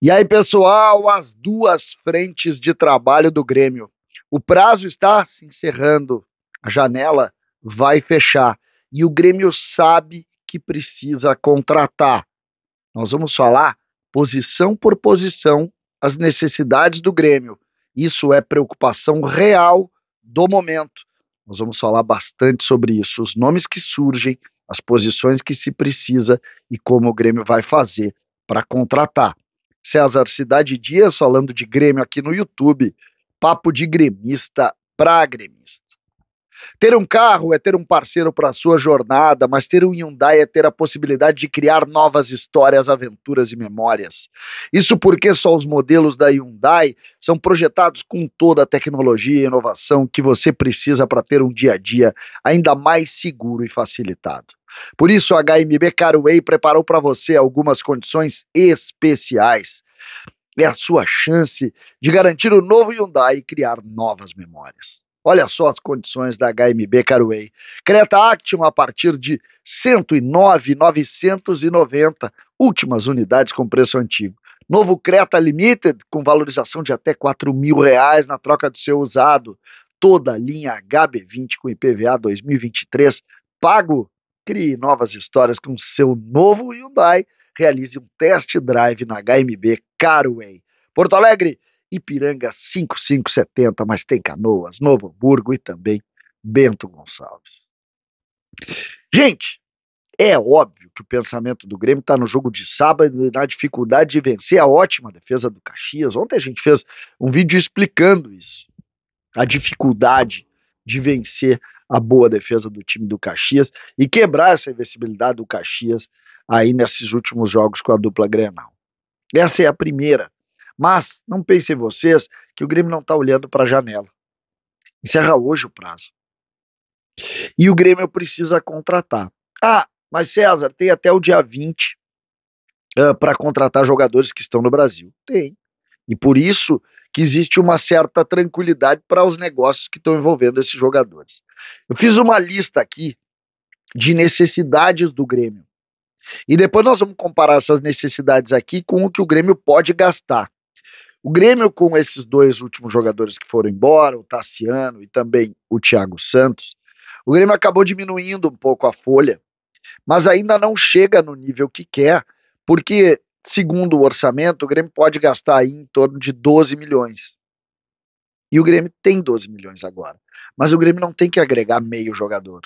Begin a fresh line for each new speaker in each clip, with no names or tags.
E aí, pessoal, as duas frentes de trabalho do Grêmio. O prazo está se encerrando, a janela vai fechar e o Grêmio sabe que precisa contratar. Nós vamos falar posição por posição as necessidades do Grêmio. Isso é preocupação real do momento. Nós vamos falar bastante sobre isso, os nomes que surgem, as posições que se precisa e como o Grêmio vai fazer para contratar. César Cidade Dias falando de Grêmio aqui no YouTube. Papo de gremista pra gremista. Ter um carro é ter um parceiro para sua jornada, mas ter um Hyundai é ter a possibilidade de criar novas histórias, aventuras e memórias. Isso porque só os modelos da Hyundai são projetados com toda a tecnologia e inovação que você precisa para ter um dia a dia ainda mais seguro e facilitado. Por isso, a HMB Carway preparou para você algumas condições especiais. É a sua chance de garantir o novo Hyundai e criar novas memórias. Olha só as condições da HMB Carway. Creta Action a partir de 109,990, últimas unidades com preço antigo. Novo Creta Limited com valorização de até 4 mil reais na troca do seu usado. Toda a linha HB20 com IPVA 2023 pago Crie novas histórias com seu novo Hyundai. Realize um test drive na HMB Carway. Porto Alegre, Ipiranga 5570, mas tem Canoas, Novo Hamburgo e também Bento Gonçalves. Gente, é óbvio que o pensamento do Grêmio está no jogo de sábado e na dificuldade de vencer a ótima defesa do Caxias. Ontem a gente fez um vídeo explicando isso. A dificuldade de vencer a boa defesa do time do Caxias e quebrar essa invencibilidade do Caxias aí nesses últimos jogos com a dupla Grenal. Essa é a primeira. Mas não pensem vocês que o Grêmio não está olhando para a janela. Encerra hoje o prazo. E o Grêmio precisa contratar. Ah, mas César, tem até o dia 20 uh, ah, para contratar jogadores que estão no Brasil. Tem. E por isso que existe uma certa tranquilidade para os negócios que estão envolvendo esses jogadores. Eu fiz uma lista aqui de necessidades do Grêmio. E depois nós vamos comparar essas necessidades aqui com o que o Grêmio pode gastar. O Grêmio, com esses dois últimos jogadores que foram embora, o Tassiano e também o Thiago Santos, o Grêmio acabou diminuindo um pouco a folha, mas ainda não chega no nível que quer, porque segundo o orçamento, o Grêmio pode gastar aí em torno de 12 milhões. E o Grêmio tem 12 milhões agora. Mas o Grêmio não tem que agregar meio jogador.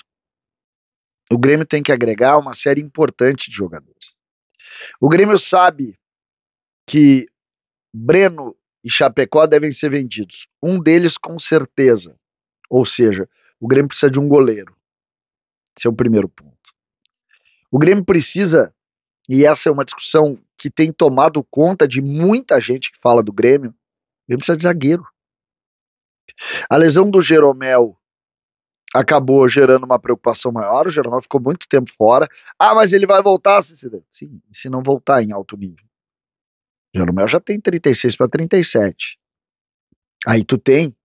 O Grêmio tem que agregar uma série importante de jogadores. O Grêmio sabe que Breno e Chapecó devem ser vendidos. Um deles com certeza. Ou seja, o Grêmio precisa de um goleiro. Esse é o primeiro ponto. O Grêmio precisa, e essa é uma discussão que tem tomado conta de muita gente que fala do Grêmio. O Grêmio precisa de zagueiro. A lesão do Jeromel acabou gerando uma preocupação maior. O Jeromel ficou muito tempo fora. Ah, mas ele vai voltar? Sim, se não voltar em alto nível. O Jeromel já tem 36 para 37. Aí tu tem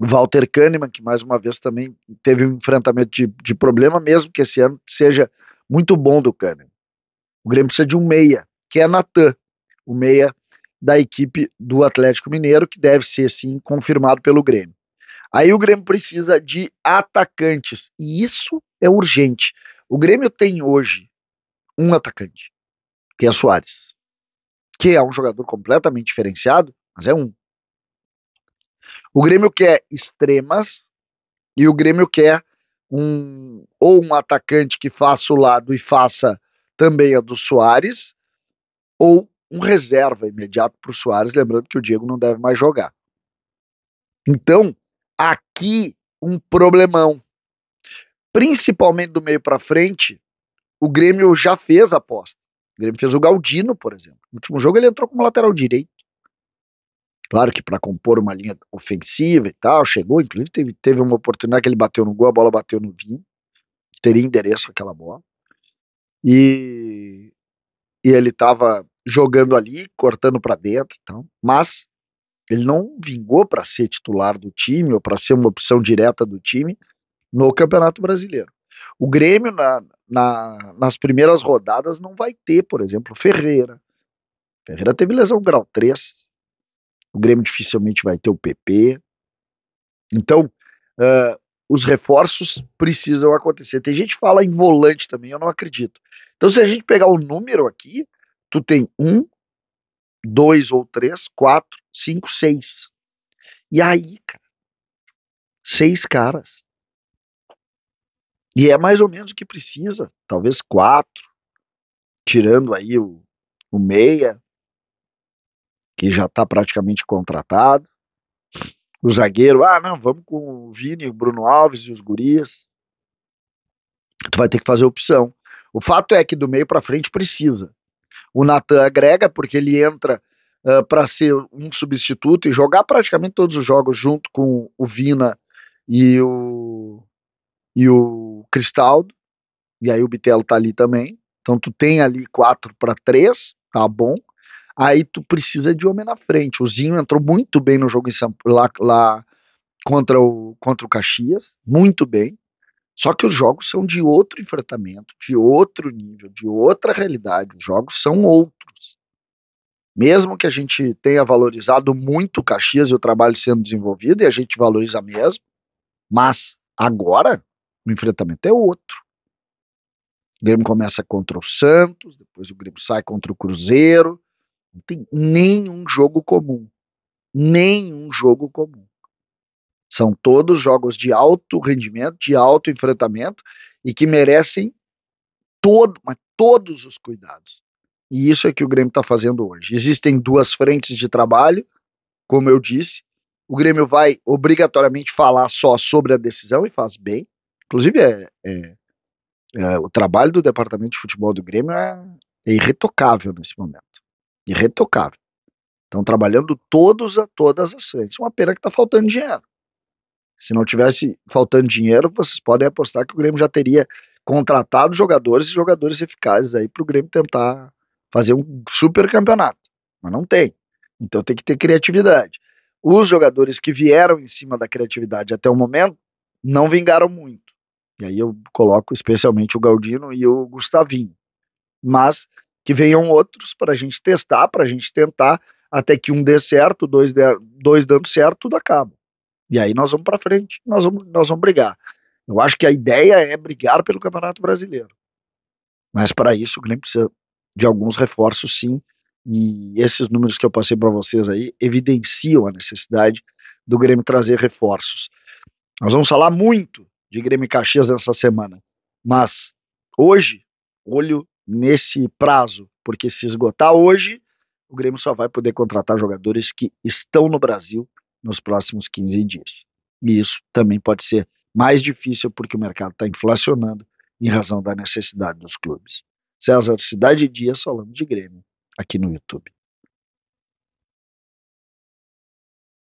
Walter Kahneman, que mais uma vez também teve um enfrentamento de, de problema, mesmo que esse ano seja muito bom do Kahneman. O Grêmio precisa de um meia, que é Natan, o meia da equipe do Atlético Mineiro, que deve ser, sim, confirmado pelo Grêmio. Aí o Grêmio precisa de atacantes, e isso é urgente. O Grêmio tem hoje um atacante, que é Soares, que é um jogador completamente diferenciado, mas é um. O Grêmio quer extremas e o Grêmio quer um ou um atacante que faça o lado e faça também a do Soares, ou um reserva imediato para o Soares, lembrando que o Diego não deve mais jogar. Então, aqui um problemão. Principalmente do meio para frente, o Grêmio já fez a aposta. O Grêmio fez o Galdino, por exemplo. No último jogo ele entrou como lateral direito. Claro que para compor uma linha ofensiva e tal, chegou, inclusive teve, teve uma oportunidade que ele bateu no gol, a bola bateu no vinho. Teria endereço aquela bola e, e ele estava jogando ali, cortando para dentro, então, mas ele não vingou para ser titular do time ou para ser uma opção direta do time no Campeonato Brasileiro. O Grêmio, na, na, nas primeiras rodadas, não vai ter, por exemplo, Ferreira. Ferreira teve lesão grau 3. O Grêmio dificilmente vai ter o PP. Então, os reforços precisam acontecer. Tem gente que fala em volante também, eu não acredito. Então, se a gente pegar o número aqui, tu tem um, dois ou três, quatro, cinco, seis. E aí, cara, seis caras. E é mais ou menos o que precisa, talvez quatro, tirando aí o, o meia, que já está praticamente contratado o zagueiro, ah, não, vamos com o Vini, o Bruno Alves e os gurias. Tu vai ter que fazer opção. O fato é que do meio para frente precisa. O Natan agrega porque ele entra uh, para ser um substituto e jogar praticamente todos os jogos junto com o Vina e o e o Cristaldo. E aí o Bitelo tá ali também. Então tu tem ali quatro para três tá bom aí tu precisa de homem na frente. O Zinho entrou muito bem no jogo São, lá, lá contra, o, contra o Caxias, muito bem. Só que os jogos são de outro enfrentamento, de outro nível, de outra realidade. Os jogos são outros. Mesmo que a gente tenha valorizado muito o Caxias e o trabalho sendo desenvolvido, e a gente valoriza mesmo, mas agora o enfrentamento é outro. O Grêmio começa contra o Santos, depois o Grêmio sai contra o Cruzeiro, não tem nenhum jogo comum. Nenhum jogo comum. São todos jogos de alto rendimento, de alto enfrentamento e que merecem todo, mas todos os cuidados. E isso é que o Grêmio está fazendo hoje. Existem duas frentes de trabalho, como eu disse. O Grêmio vai obrigatoriamente falar só sobre a decisão e faz bem. Inclusive, é, é, é o trabalho do departamento de futebol do Grêmio é, é irretocável nesse momento irretocável. Estão trabalhando todos a todas as frentes. Uma pena que está faltando dinheiro. Se não tivesse faltando dinheiro, vocês podem apostar que o Grêmio já teria contratado jogadores e jogadores eficazes aí para o Grêmio tentar fazer um super campeonato. Mas não tem. Então tem que ter criatividade. Os jogadores que vieram em cima da criatividade até o momento não vingaram muito. E aí eu coloco especialmente o Galdino e o Gustavinho. Mas que venham outros para a gente testar, para a gente tentar, até que um dê certo, dois, der, dois dando certo, tudo acaba. E aí nós vamos para frente, nós vamos, nós vamos brigar. Eu acho que a ideia é brigar pelo Campeonato Brasileiro. Mas para isso o Grêmio precisa de alguns reforços, sim. E esses números que eu passei para vocês aí evidenciam a necessidade do Grêmio trazer reforços. Nós vamos falar muito de Grêmio Caxias nessa semana, mas hoje, olho nesse prazo, porque se esgotar hoje, o Grêmio só vai poder contratar jogadores que estão no Brasil nos próximos 15 dias. E isso também pode ser mais difícil porque o mercado está inflacionando em razão da necessidade dos clubes. César Cidade Dias falando de Grêmio aqui no YouTube.